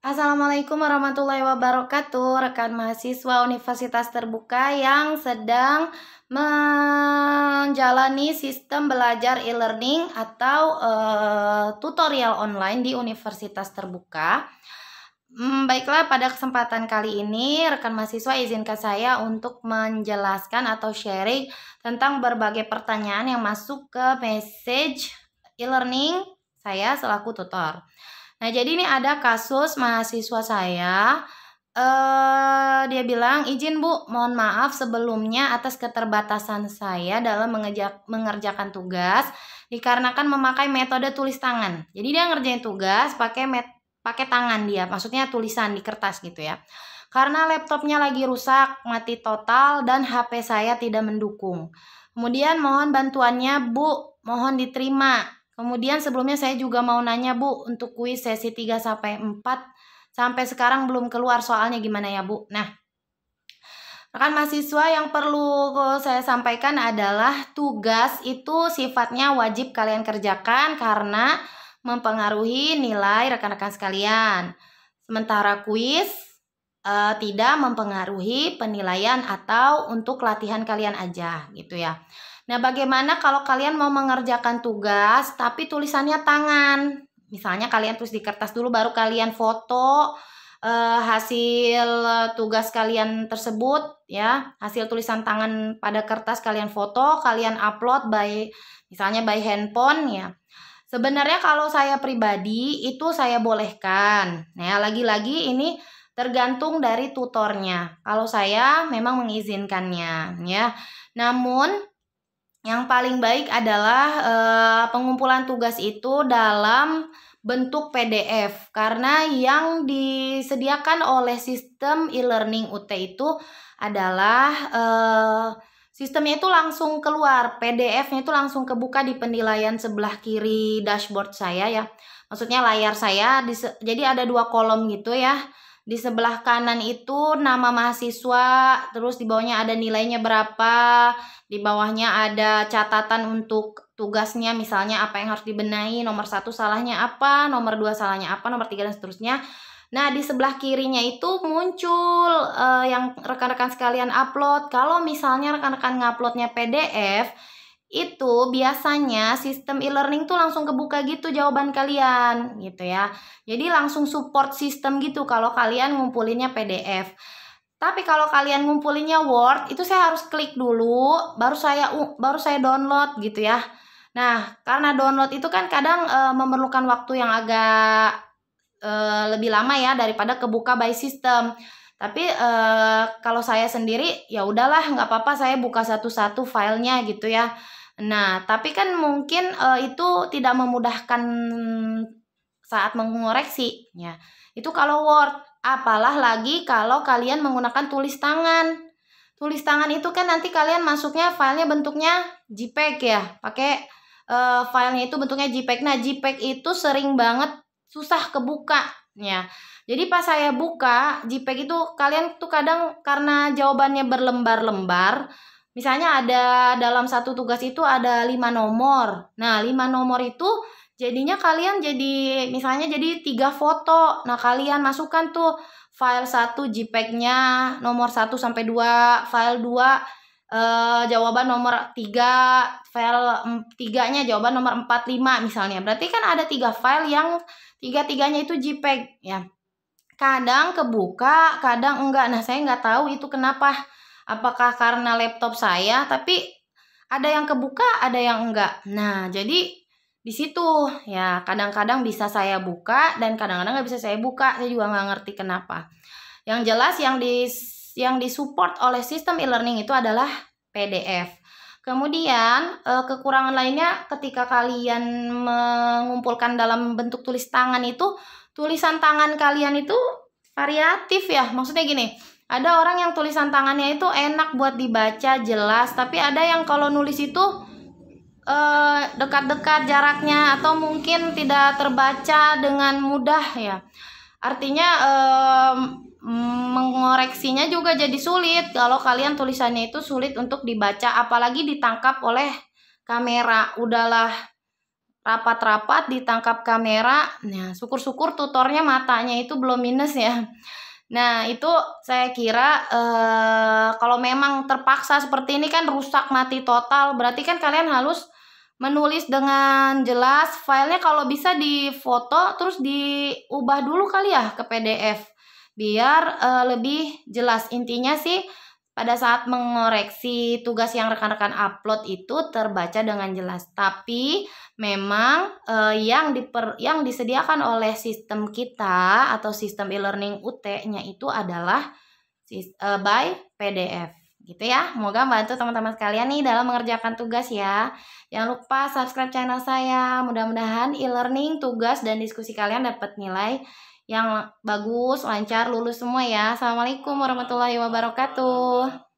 Assalamualaikum warahmatullahi wabarakatuh, rekan mahasiswa Universitas Terbuka yang sedang menjalani sistem belajar e-learning atau uh, tutorial online di Universitas Terbuka. Hmm, baiklah, pada kesempatan kali ini rekan mahasiswa izinkan saya untuk menjelaskan atau sharing tentang berbagai pertanyaan yang masuk ke message e-learning saya selaku tutor. Nah, jadi ini ada kasus mahasiswa saya uh, dia bilang, izin Bu, mohon maaf sebelumnya atas keterbatasan saya dalam mengerjakan tugas dikarenakan memakai metode tulis tangan. Jadi dia ngerjain tugas pakai met, pakai tangan dia, maksudnya tulisan di kertas gitu ya. Karena laptopnya lagi rusak, mati total, dan HP saya tidak mendukung. Kemudian mohon bantuannya Bu, mohon diterima. Kemudian sebelumnya saya juga mau nanya Bu untuk kuis sesi 3 sampai 4 sampai sekarang belum keluar soalnya gimana ya Bu? Nah, Rekan mahasiswa yang perlu saya sampaikan adalah tugas itu sifatnya wajib kalian kerjakan karena mempengaruhi nilai rekan-rekan sekalian. Sementara kuis e, tidak mempengaruhi penilaian atau untuk latihan kalian aja gitu ya. Nah, bagaimana kalau kalian mau mengerjakan tugas tapi tulisannya tangan? Misalnya kalian tulis di kertas dulu baru kalian foto eh, hasil tugas kalian tersebut ya, hasil tulisan tangan pada kertas kalian foto, kalian upload by misalnya by handphone ya. Sebenarnya kalau saya pribadi itu saya bolehkan. Nah, lagi-lagi ini tergantung dari tutornya. Kalau saya memang mengizinkannya ya. Namun yang paling baik adalah eh, pengumpulan tugas itu dalam bentuk PDF karena yang disediakan oleh sistem e-learning UT itu adalah eh, sistemnya itu langsung keluar PDF-nya itu langsung kebuka di penilaian sebelah kiri dashboard saya ya maksudnya layar saya jadi ada dua kolom gitu ya di sebelah kanan itu nama mahasiswa, terus di bawahnya ada nilainya berapa, di bawahnya ada catatan untuk tugasnya misalnya apa yang harus dibenahi, nomor satu salahnya apa, nomor dua salahnya apa, nomor tiga dan seterusnya. Nah, di sebelah kirinya itu muncul uh, yang rekan-rekan sekalian upload. Kalau misalnya rekan-rekan nguploadnya PDF, itu biasanya sistem e-learning tuh langsung kebuka gitu jawaban kalian gitu ya. Jadi langsung support sistem gitu kalau kalian ngumpulinnya PDF. Tapi kalau kalian ngumpulinnya Word, itu saya harus klik dulu baru saya baru saya download gitu ya. Nah, karena download itu kan kadang e, memerlukan waktu yang agak e, lebih lama ya daripada kebuka by system. Tapi e, kalau saya sendiri ya udahlah nggak apa-apa saya buka satu-satu filenya gitu ya. Nah, tapi kan mungkin uh, itu tidak memudahkan saat mengoreksi ya. Itu kalau Word, apalah lagi kalau kalian menggunakan tulis tangan. Tulis tangan itu kan nanti kalian masuknya filenya bentuknya JPEG ya, pakai uh, filenya itu bentuknya JPEG. Nah, JPEG itu sering banget susah kebuka ya. Jadi pas saya buka JPEG itu kalian tuh kadang karena jawabannya berlembar-lembar Misalnya ada dalam satu tugas itu ada lima nomor. Nah, lima nomor itu jadinya kalian jadi misalnya jadi tiga foto. Nah, kalian masukkan tuh file 1 JPEG-nya nomor 1 sampai 2, file 2 eh, jawaban nomor 3, file 3-nya jawaban nomor 4 5 misalnya. Berarti kan ada tiga file yang tiga-tiganya itu JPEG ya. Kadang kebuka, kadang enggak. Nah, saya enggak tahu itu kenapa apakah karena laptop saya tapi ada yang kebuka ada yang enggak nah jadi di situ ya kadang-kadang bisa saya buka dan kadang-kadang nggak bisa saya buka saya juga nggak ngerti kenapa yang jelas yang di yang disupport oleh sistem e-learning itu adalah PDF kemudian eh, kekurangan lainnya ketika kalian mengumpulkan dalam bentuk tulis tangan itu tulisan tangan kalian itu variatif ya maksudnya gini ada orang yang tulisan tangannya itu enak buat dibaca jelas, tapi ada yang kalau nulis itu eh, dekat-dekat jaraknya atau mungkin tidak terbaca dengan mudah ya. Artinya eh, mengoreksinya juga jadi sulit kalau kalian tulisannya itu sulit untuk dibaca, apalagi ditangkap oleh kamera. Udahlah rapat-rapat ditangkap kamera. Nah, syukur-syukur tutornya matanya itu belum minus ya. Nah, itu saya kira eh, kalau memang terpaksa seperti ini kan rusak mati total, berarti kan kalian harus menulis dengan jelas filenya kalau bisa di foto terus diubah dulu kali ya ke PDF biar eh, lebih jelas intinya sih pada saat mengoreksi tugas yang rekan-rekan upload itu terbaca dengan jelas, tapi memang eh, yang diper yang disediakan oleh sistem kita atau sistem e-learning UT-nya itu adalah eh, by PDF gitu ya. Moga bantu teman-teman sekalian nih dalam mengerjakan tugas ya. Jangan lupa subscribe channel saya. Mudah-mudahan e-learning, tugas dan diskusi kalian dapat nilai yang bagus, lancar, lulus semua ya. Assalamualaikum warahmatullahi wabarakatuh.